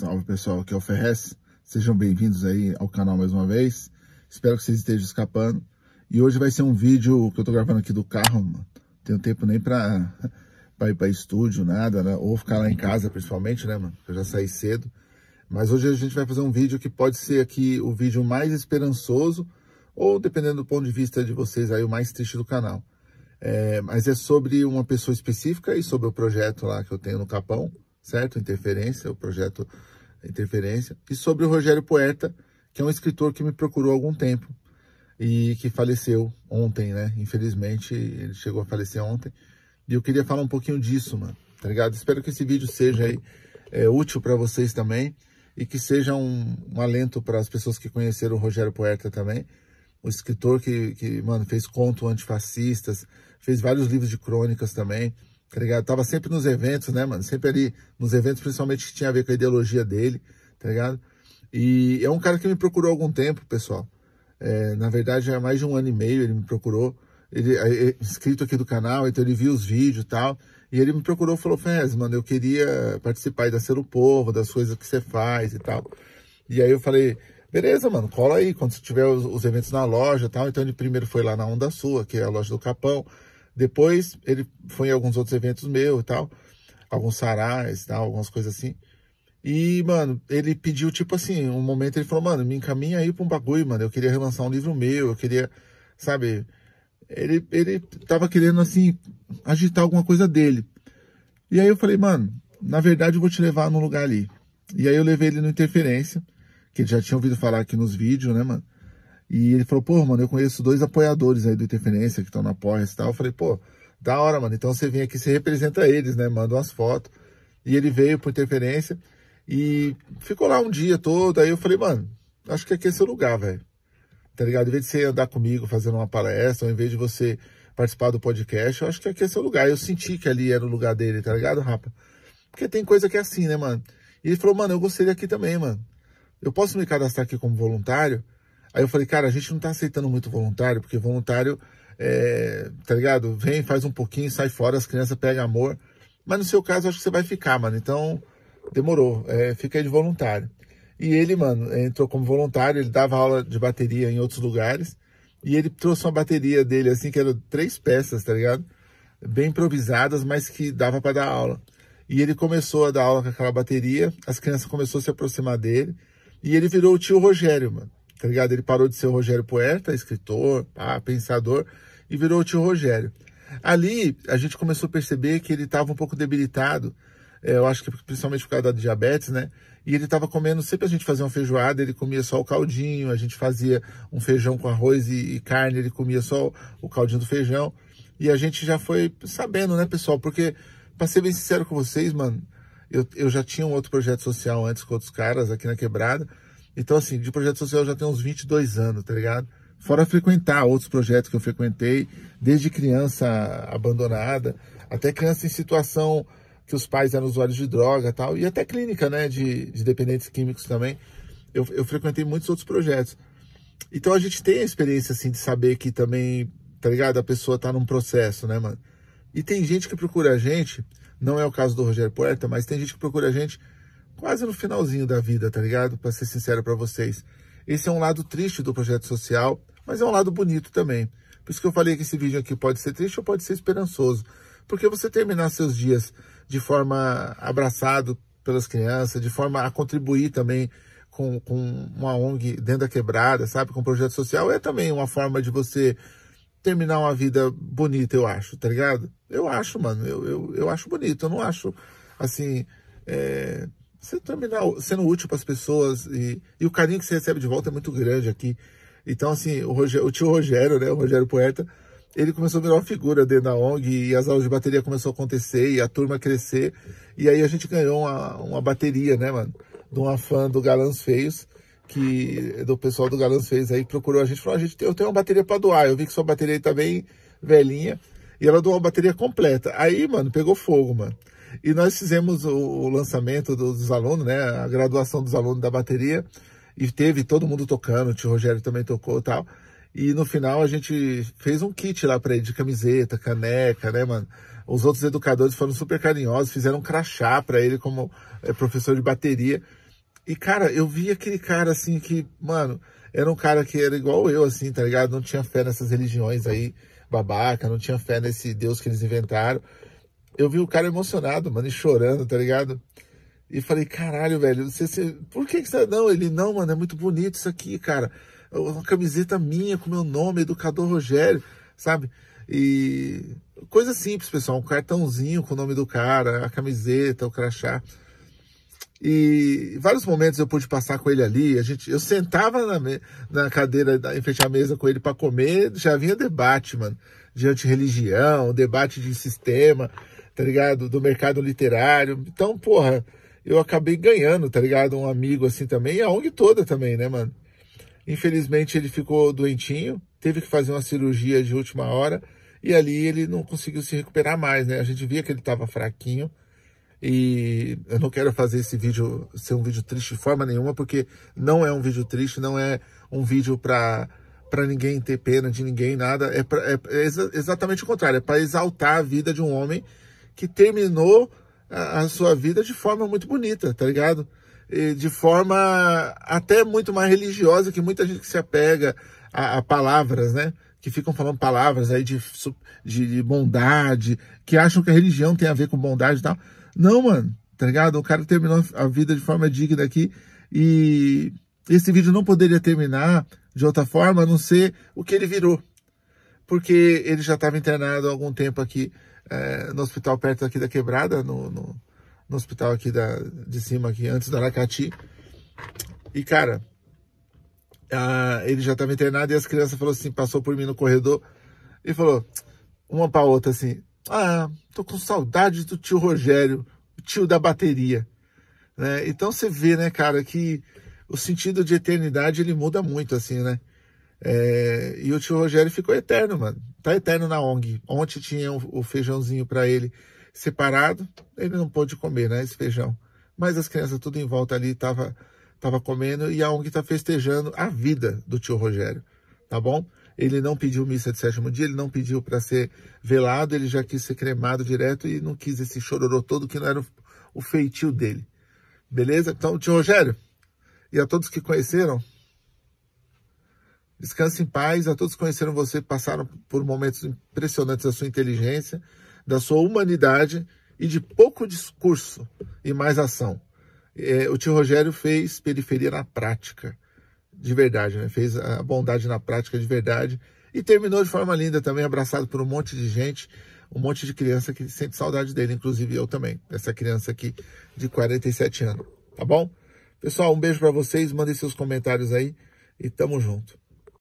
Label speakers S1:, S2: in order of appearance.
S1: Salve pessoal, aqui é o Ferrez. Sejam bem-vindos aí ao canal mais uma vez. Espero que vocês estejam escapando. E hoje vai ser um vídeo que eu tô gravando aqui do carro, mano. Não tenho tempo nem pra, pra ir pra estúdio, nada, né? Ou ficar lá em casa, principalmente, né, mano? Eu já saí cedo. Mas hoje a gente vai fazer um vídeo que pode ser aqui o vídeo mais esperançoso, ou dependendo do ponto de vista de vocês aí, o mais triste do canal. É, mas é sobre uma pessoa específica e sobre o projeto lá que eu tenho no Capão certo? Interferência, o projeto Interferência. E sobre o Rogério Poeta, que é um escritor que me procurou há algum tempo e que faleceu ontem, né? Infelizmente, ele chegou a falecer ontem. E eu queria falar um pouquinho disso, mano, tá ligado? Espero que esse vídeo seja aí, é, útil para vocês também e que seja um, um alento para as pessoas que conheceram o Rogério Poeta também, o escritor que, que mano, fez conto antifascistas, fez vários livros de crônicas também, tá ligado? Tava sempre nos eventos, né, mano? Sempre ali nos eventos, principalmente que tinha a ver com a ideologia dele, tá ligado? E é um cara que me procurou há algum tempo, pessoal. É, na verdade, há mais de um ano e meio ele me procurou. Ele é, é inscrito aqui do canal, então ele viu os vídeos e tal. E ele me procurou e falou, Fez, mano, eu queria participar aí da o Povo, das coisas que você faz e tal. E aí eu falei, beleza, mano, cola aí, quando você tiver os, os eventos na loja e tal. Então ele primeiro foi lá na Onda Sua, que é a loja do Capão. Depois ele foi em alguns outros eventos meus e tal, alguns sarás e tal, algumas coisas assim. E, mano, ele pediu, tipo assim, um momento ele falou, mano, me encaminha aí pra um bagulho, mano. Eu queria relançar um livro meu, eu queria, sabe? Ele, ele tava querendo, assim, agitar alguma coisa dele. E aí eu falei, mano, na verdade eu vou te levar num lugar ali. E aí eu levei ele no Interferência, que ele já tinha ouvido falar aqui nos vídeos, né, mano? E ele falou, pô, mano, eu conheço dois apoiadores aí do Interferência que estão na porra e tal. Eu falei, pô, da hora, mano. Então você vem aqui, você representa eles, né? Manda umas fotos. E ele veio por Interferência e ficou lá um dia todo. Aí eu falei, mano, acho que aqui é seu lugar, velho. Tá ligado? Em vez de você andar comigo fazendo uma palestra, ou em vez de você participar do podcast, eu acho que aqui é seu lugar. Eu senti que ali era o lugar dele, tá ligado, rapa? Porque tem coisa que é assim, né, mano? E ele falou, mano, eu gostaria aqui também, mano. Eu posso me cadastrar aqui como voluntário? Aí eu falei, cara, a gente não tá aceitando muito voluntário, porque voluntário, é, tá ligado? Vem, faz um pouquinho, sai fora, as crianças pegam amor. Mas no seu caso, acho que você vai ficar, mano. Então, demorou. É, fica aí de voluntário. E ele, mano, entrou como voluntário, ele dava aula de bateria em outros lugares. E ele trouxe uma bateria dele, assim, que eram três peças, tá ligado? Bem improvisadas, mas que dava para dar aula. E ele começou a dar aula com aquela bateria, as crianças começaram a se aproximar dele. E ele virou o tio Rogério, mano tá ligado? Ele parou de ser o Rogério Poeta, escritor, ah, pensador, e virou o tio Rogério. Ali, a gente começou a perceber que ele estava um pouco debilitado, é, eu acho que principalmente por causa da diabetes, né? E ele estava comendo, sempre a gente fazia uma feijoada, ele comia só o caldinho, a gente fazia um feijão com arroz e, e carne, ele comia só o caldinho do feijão. E a gente já foi sabendo, né, pessoal? Porque, para ser bem sincero com vocês, mano, eu, eu já tinha um outro projeto social antes com outros caras aqui na Quebrada, então, assim, de projeto social já tem uns 22 anos, tá ligado? Fora frequentar outros projetos que eu frequentei, desde criança abandonada, até criança em situação que os pais eram usuários de droga tal, e até clínica, né, de, de dependentes químicos também. Eu, eu frequentei muitos outros projetos. Então a gente tem a experiência, assim, de saber que também, tá ligado? A pessoa tá num processo, né, mano? E tem gente que procura a gente, não é o caso do Rogério Puerta, mas tem gente que procura a gente quase no finalzinho da vida, tá ligado? Para ser sincero para vocês. Esse é um lado triste do projeto social, mas é um lado bonito também. Por isso que eu falei que esse vídeo aqui pode ser triste ou pode ser esperançoso. Porque você terminar seus dias de forma abraçado pelas crianças, de forma a contribuir também com, com uma ONG dentro da quebrada, sabe? Com um projeto social, é também uma forma de você terminar uma vida bonita, eu acho, tá ligado? Eu acho, mano, eu, eu, eu acho bonito, eu não acho, assim, é, você terminar sendo útil para as pessoas e, e, o carinho que você recebe de volta é muito grande aqui. Então, assim, o, Roger, o tio Rogério, né, o Rogério Poeta, ele começou a virar uma figura dentro da ONG e as aulas de bateria começaram a acontecer e a turma crescer. E aí a gente ganhou uma, uma bateria, né, mano, de uma fã do Galãs Feios, que do pessoal do Galãs Feios aí procurou a gente falou: a gente, eu tenho uma bateria para doar, eu vi que sua bateria aí tá bem velhinha. E ela doou a bateria completa. Aí, mano, pegou fogo, mano. E nós fizemos o, o lançamento dos, dos alunos, né? A graduação dos alunos da bateria. E teve todo mundo tocando, o tio Rogério também tocou e tal. E no final a gente fez um kit lá para ele de camiseta, caneca, né, mano? Os outros educadores foram super carinhosos, fizeram um crachá para ele como é, professor de bateria. E cara, eu vi aquele cara assim que, mano, era um cara que era igual eu assim, tá ligado? Não tinha fé nessas religiões aí babaca, não tinha fé nesse Deus que eles inventaram eu vi o cara emocionado, mano, e chorando, tá ligado? E falei, caralho, velho, você, você, por que, que você. Não, ele, não, mano, é muito bonito isso aqui, cara. É uma camiseta minha com meu nome, Educador Rogério, sabe? E coisa simples, pessoal, um cartãozinho com o nome do cara, a camiseta, o crachá. E vários momentos eu pude passar com ele ali. A gente, eu sentava na, me, na cadeira, em frente à mesa com ele para comer, já vinha debate, mano, diante de religião, debate de sistema tá ligado? Do mercado literário. Então, porra, eu acabei ganhando, tá ligado? Um amigo assim também, e a ONG toda também, né, mano? Infelizmente ele ficou doentinho, teve que fazer uma cirurgia de última hora e ali ele não conseguiu se recuperar mais, né? A gente via que ele estava fraquinho e eu não quero fazer esse vídeo ser um vídeo triste de forma nenhuma, porque não é um vídeo triste, não é um vídeo pra pra ninguém ter pena de ninguém, nada. É, pra, é, é exatamente o contrário, é para exaltar a vida de um homem que terminou a, a sua vida de forma muito bonita, tá ligado? E de forma até muito mais religiosa que muita gente que se apega a, a palavras, né? Que ficam falando palavras aí de, de, de bondade, que acham que a religião tem a ver com bondade e tal. Não, mano, tá ligado? O cara terminou a vida de forma digna aqui e esse vídeo não poderia terminar de outra forma a não ser o que ele virou. Porque ele já estava internado há algum tempo aqui é, no hospital perto aqui da Quebrada, no, no, no, hospital aqui da, de cima, aqui antes do Aracati. E, cara, a, ele já estava tá internado e as crianças falou assim, passou por mim no corredor e falou, uma para outra assim, ah, tô com saudade do tio Rogério, o tio da bateria. Né? Então você vê, né, cara, que o sentido de eternidade ele muda muito, assim, né? É, e o tio Rogério ficou eterno, mano. Tá eterno na ONG. Ontem tinha o, feijãozinho para ele separado. Ele não pôde comer, né? Esse feijão. Mas as crianças tudo em volta ali tava, tava comendo e a ONG tá festejando a vida do tio Rogério, tá bom? Ele não pediu missa de sétimo dia, ele não pediu para ser velado, ele já quis ser cremado direto e não quis esse chororô todo que não era o, o feitio dele. Beleza? Então, tio Rogério, e a todos que conheceram, Descanse em paz. A todos que conheceram você passaram por momentos impressionantes da sua inteligência, da sua humanidade e de pouco discurso e mais ação. É, o tio Rogério fez periferia na prática, de verdade, né? fez a bondade na prática de verdade e terminou de forma linda também, abraçado por um monte de gente, um monte de criança que sente saudade dele, inclusive eu também, essa criança aqui de 47 anos, tá bom? Pessoal, um beijo para vocês, mandem seus comentários aí e tamo junto.